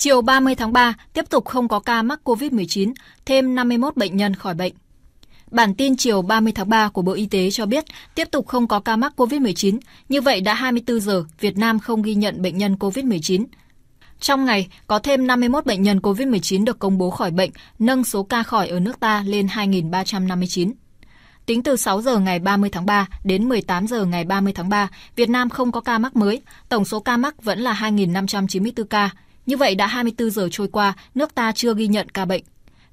Chiều 30 tháng 3, tiếp tục không có ca mắc COVID-19, thêm 51 bệnh nhân khỏi bệnh. Bản tin chiều 30 tháng 3 của Bộ Y tế cho biết tiếp tục không có ca mắc COVID-19, như vậy đã 24 giờ Việt Nam không ghi nhận bệnh nhân COVID-19. Trong ngày, có thêm 51 bệnh nhân COVID-19 được công bố khỏi bệnh, nâng số ca khỏi ở nước ta lên 2.359. Tính từ 6 giờ ngày 30 tháng 3 đến 18 giờ ngày 30 tháng 3, Việt Nam không có ca mắc mới, tổng số ca mắc vẫn là 2.594 ca, như vậy đã 24 giờ trôi qua, nước ta chưa ghi nhận ca bệnh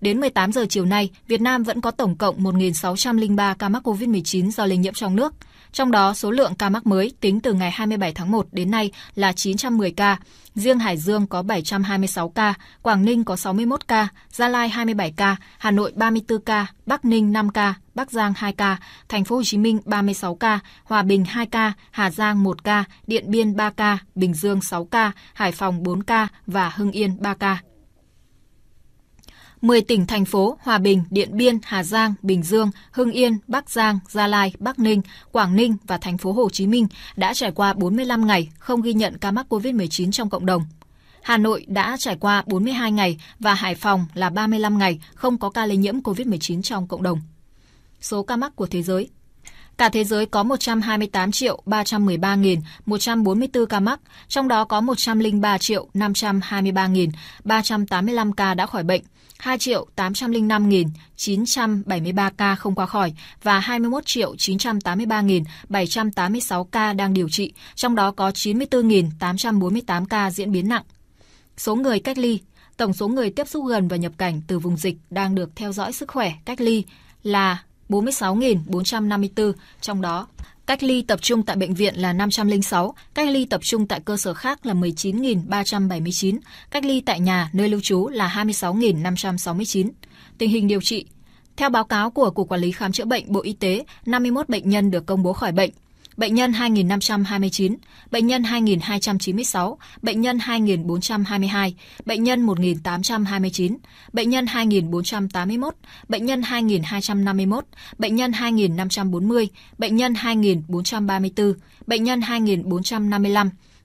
Đến 18 giờ chiều nay, Việt Nam vẫn có tổng cộng 1.603 ca mắc COVID-19 do lây nhiễm trong nước. Trong đó, số lượng ca mắc mới tính từ ngày 27 tháng 1 đến nay là 910 ca. Riêng Hải Dương có 726 ca, Quảng Ninh có 61 ca, Gia Lai 27 ca, Hà Nội 34 ca, Bắc Ninh 5 ca, Bắc Giang 2 ca, Thành phố Hồ Chí Minh 36 ca, Hòa Bình 2 ca, Hà Giang 1 ca, Điện Biên 3 ca, Bình Dương 6 ca, Hải Phòng 4 ca và Hưng Yên 3 ca. 10 tỉnh thành phố Hòa Bình, Điện Biên, Hà Giang, Bình Dương, Hưng Yên, Bắc Giang, Gia Lai, Bắc Ninh, Quảng Ninh và thành phố Hồ Chí Minh đã trải qua 45 ngày không ghi nhận ca mắc COVID-19 trong cộng đồng. Hà Nội đã trải qua 42 ngày và Hải Phòng là 35 ngày không có ca lây nhiễm COVID-19 trong cộng đồng. Số ca mắc của thế giới Cả thế giới có 128 triệu 313.144 ca mắc, trong đó có 103 triệu 523.385 ca đã khỏi bệnh, 2 triệu 805.973 ca không qua khỏi và 21 triệu 983.786 ca đang điều trị, trong đó có 94.848 ca diễn biến nặng. Số người cách ly tổng số người tiếp xúc gần và nhập cảnh từ vùng dịch đang được theo dõi sức khỏe cách ly là 46.454, trong đó cách ly tập trung tại bệnh viện là 506, cách ly tập trung tại cơ sở khác là 19.379, cách ly tại nhà nơi lưu trú là 26.569. Tình hình điều trị theo báo cáo của Cục Quản lý Khám chữa bệnh Bộ Y tế, 51 bệnh nhân được công bố khỏi bệnh, bệnh nhân 2529, bệnh nhân 2296, bệnh nhân 2422, bệnh nhân 1829, bệnh nhân 2481, bệnh nhân 2251, bệnh nhân 2540, bệnh nhân 2434, bệnh nhân 2455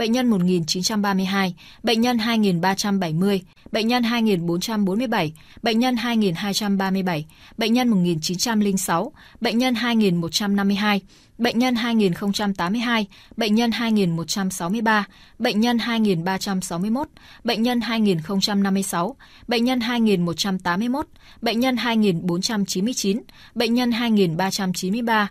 bệnh nhân 1932, bệnh nhân 2370, bệnh nhân 2447, bệnh nhân 2237, bệnh nhân 1906, bệnh nhân 2152, bệnh nhân 2082, bệnh nhân 2163, bệnh nhân 2361, bệnh nhân 2056, bệnh nhân 2181, bệnh nhân 2499, bệnh nhân 2393,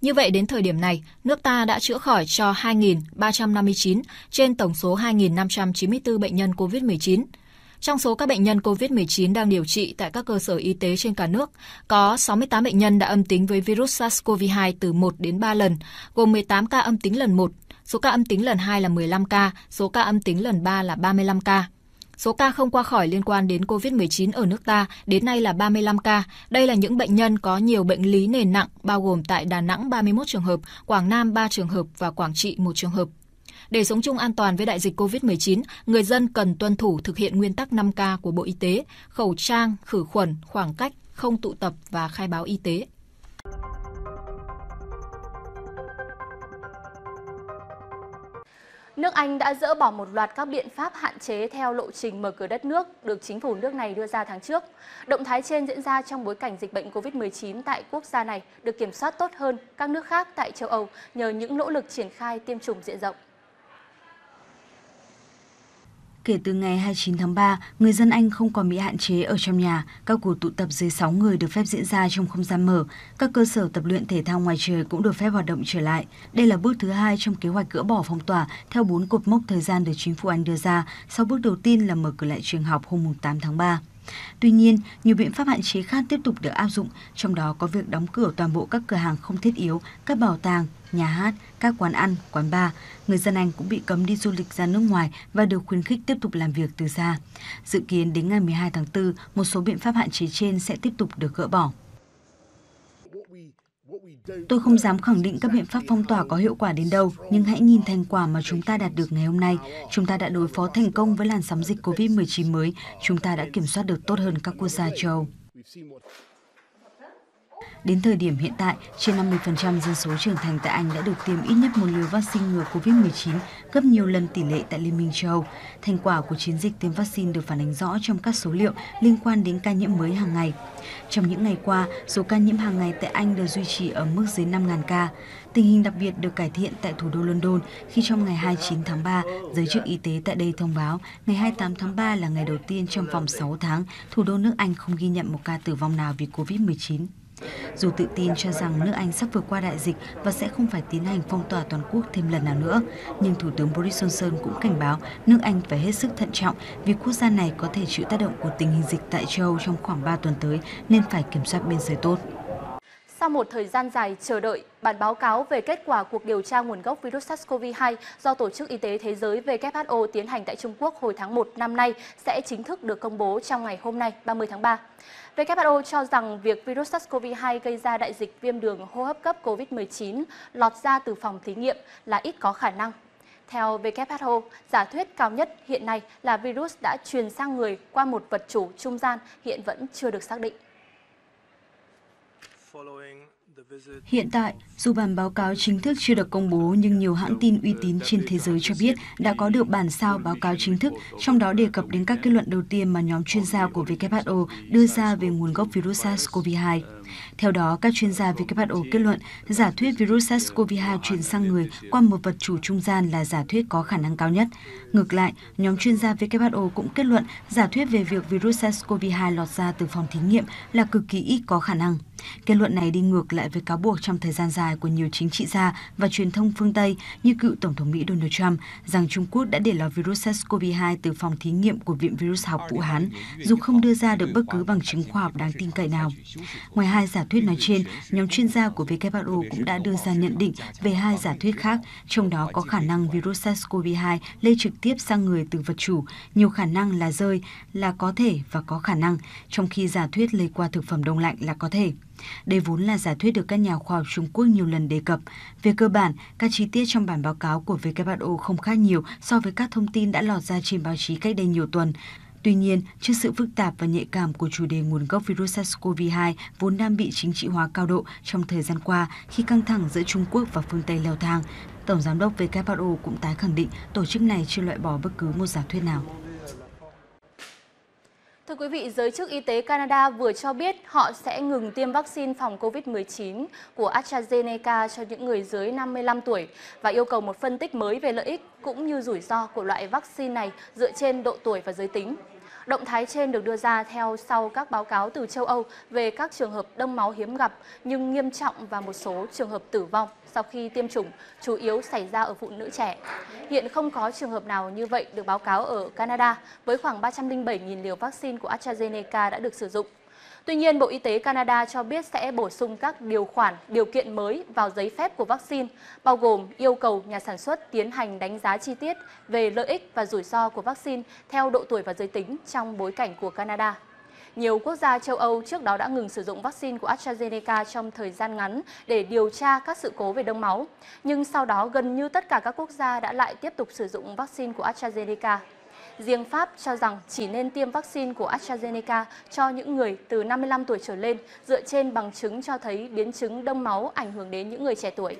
Như vậy đến thời điểm này, nước ta đã chữa khỏi cho 2.359 trên tổng số 2.594 bệnh nhân COVID-19. Trong số các bệnh nhân COVID-19 đang điều trị tại các cơ sở y tế trên cả nước, có 68 bệnh nhân đã âm tính với virus SARS-CoV-2 từ 1 đến 3 lần, gồm 18 ca âm tính lần 1, số ca âm tính lần 2 là 15 ca, số ca âm tính lần 3 là 35 ca. Số ca không qua khỏi liên quan đến COVID-19 ở nước ta đến nay là 35 ca. Đây là những bệnh nhân có nhiều bệnh lý nền nặng, bao gồm tại Đà Nẵng 31 trường hợp, Quảng Nam 3 trường hợp và Quảng Trị 1 trường hợp. Để sống chung an toàn với đại dịch COVID-19, người dân cần tuân thủ thực hiện nguyên tắc 5K của Bộ Y tế, khẩu trang, khử khuẩn, khoảng cách, không tụ tập và khai báo y tế. Nước Anh đã dỡ bỏ một loạt các biện pháp hạn chế theo lộ trình mở cửa đất nước được chính phủ nước này đưa ra tháng trước. Động thái trên diễn ra trong bối cảnh dịch bệnh COVID-19 tại quốc gia này được kiểm soát tốt hơn các nước khác tại châu Âu nhờ những nỗ lực triển khai tiêm chủng diện rộng. Kể từ ngày 29 tháng 3, người dân Anh không còn bị hạn chế ở trong nhà. Các cuộc tụ tập dưới 6 người được phép diễn ra trong không gian mở. Các cơ sở tập luyện thể thao ngoài trời cũng được phép hoạt động trở lại. Đây là bước thứ hai trong kế hoạch gỡ bỏ phong tỏa theo 4 cột mốc thời gian được chính phủ Anh đưa ra sau bước đầu tiên là mở cửa lại trường học hôm 8 tháng 3. Tuy nhiên, nhiều biện pháp hạn chế khác tiếp tục được áp dụng, trong đó có việc đóng cửa toàn bộ các cửa hàng không thiết yếu, các bảo tàng, nhà hát, các quán ăn, quán bar. Người dân Anh cũng bị cấm đi du lịch ra nước ngoài và được khuyến khích tiếp tục làm việc từ xa. Dự kiến đến ngày 12 tháng 4, một số biện pháp hạn chế trên sẽ tiếp tục được gỡ bỏ. Tôi không dám khẳng định các biện pháp phong tỏa có hiệu quả đến đâu, nhưng hãy nhìn thành quả mà chúng ta đạt được ngày hôm nay. Chúng ta đã đối phó thành công với làn sóng dịch COVID-19 mới. Chúng ta đã kiểm soát được tốt hơn các quốc gia châu Âu. Đến thời điểm hiện tại, trên 50% dân số trưởng thành tại Anh đã được tiêm ít nhất một liều vaccine ngừa COVID-19, gấp nhiều lần tỷ lệ tại Liên minh châu Âu. Thành quả của chiến dịch tiêm vaccine được phản ánh rõ trong các số liệu liên quan đến ca nhiễm mới hàng ngày. Trong những ngày qua, số ca nhiễm hàng ngày tại Anh được duy trì ở mức dưới 5.000 ca. Tình hình đặc biệt được cải thiện tại thủ đô London khi trong ngày 29 tháng 3, giới chức y tế tại đây thông báo ngày 28 tháng 3 là ngày đầu tiên trong vòng 6 tháng, thủ đô nước Anh không ghi nhận một ca tử vong nào vì COVID-19. Dù tự tin cho rằng nước Anh sắp vượt qua đại dịch và sẽ không phải tiến hành phong tỏa toàn quốc thêm lần nào nữa, nhưng Thủ tướng Boris Johnson cũng cảnh báo nước Anh phải hết sức thận trọng vì quốc gia này có thể chịu tác động của tình hình dịch tại châu trong khoảng 3 tuần tới nên phải kiểm soát biên giới tốt. Sau một thời gian dài chờ đợi, bản báo cáo về kết quả cuộc điều tra nguồn gốc virus SARS-CoV-2 do Tổ chức Y tế Thế giới WHO tiến hành tại Trung Quốc hồi tháng 1 năm nay sẽ chính thức được công bố trong ngày hôm nay 30 tháng 3. WHO cho rằng việc virus SARS-CoV-2 gây ra đại dịch viêm đường hô hấp cấp COVID-19 lọt ra từ phòng thí nghiệm là ít có khả năng. Theo WHO, giả thuyết cao nhất hiện nay là virus đã truyền sang người qua một vật chủ trung gian hiện vẫn chưa được xác định. Hiện tại, dù bản báo cáo chính thức chưa được công bố nhưng nhiều hãng tin uy tín trên thế giới cho biết đã có được bản sao báo cáo chính thức, trong đó đề cập đến các kết luận đầu tiên mà nhóm chuyên gia của WHO đưa ra về nguồn gốc virus SARS-CoV-2. Theo đó, các chuyên gia WHO kết luận giả thuyết virus SARS-CoV-2 truyền sang người qua một vật chủ trung gian là giả thuyết có khả năng cao nhất. Ngược lại, nhóm chuyên gia WHO cũng kết luận giả thuyết về việc virus SARS-CoV-2 lọt ra từ phòng thí nghiệm là cực kỳ ít có khả năng. Kết luận này đi ngược lại với cáo buộc trong thời gian dài của nhiều chính trị gia và truyền thông phương Tây như cựu Tổng thống Mỹ Donald Trump rằng Trung Quốc đã để lò virus SARS-CoV-2 từ phòng thí nghiệm của Viện Virus học Vũ Hán, dù không đưa ra được bất cứ bằng chứng khoa học đáng tin cậy nào. Ngoài hai giả thuyết nói trên, nhóm chuyên gia của WHO cũng đã đưa ra nhận định về hai giả thuyết khác, trong đó có khả năng virus SARS-CoV-2 lây trực tiếp sang người từ vật chủ, nhiều khả năng là rơi, là có thể và có khả năng, trong khi giả thuyết lây qua thực phẩm đông lạnh là có thể. Đây vốn là giả thuyết được các nhà khoa học Trung Quốc nhiều lần đề cập. Về cơ bản, các chi tiết trong bản báo cáo của WHO không khác nhiều so với các thông tin đã lọt ra trên báo chí cách đây nhiều tuần. Tuy nhiên, trước sự phức tạp và nhạy cảm của chủ đề nguồn gốc virus SARS-CoV-2 vốn đang bị chính trị hóa cao độ trong thời gian qua khi căng thẳng giữa Trung Quốc và phương Tây leo thang, Tổng Giám đốc WHO cũng tái khẳng định tổ chức này chưa loại bỏ bất cứ một giả thuyết nào. Thưa quý vị, giới chức y tế Canada vừa cho biết họ sẽ ngừng tiêm vaccine phòng COVID-19 của AstraZeneca cho những người dưới 55 tuổi và yêu cầu một phân tích mới về lợi ích cũng như rủi ro của loại vaccine này dựa trên độ tuổi và giới tính. Động thái trên được đưa ra theo sau các báo cáo từ châu Âu về các trường hợp đông máu hiếm gặp nhưng nghiêm trọng và một số trường hợp tử vong sau khi tiêm chủng, chủ yếu xảy ra ở phụ nữ trẻ. Hiện không có trường hợp nào như vậy được báo cáo ở Canada, với khoảng 307.000 liều vaccine của AstraZeneca đã được sử dụng. Tuy nhiên, Bộ Y tế Canada cho biết sẽ bổ sung các điều khoản, điều kiện mới vào giấy phép của vaccine, bao gồm yêu cầu nhà sản xuất tiến hành đánh giá chi tiết về lợi ích và rủi ro của vaccine theo độ tuổi và giới tính trong bối cảnh của Canada. Nhiều quốc gia châu Âu trước đó đã ngừng sử dụng vaccine của AstraZeneca trong thời gian ngắn để điều tra các sự cố về đông máu. Nhưng sau đó gần như tất cả các quốc gia đã lại tiếp tục sử dụng vaccine của AstraZeneca Riêng Pháp cho rằng chỉ nên tiêm vaccine của AstraZeneca cho những người từ 55 tuổi trở lên dựa trên bằng chứng cho thấy biến chứng đông máu ảnh hưởng đến những người trẻ tuổi.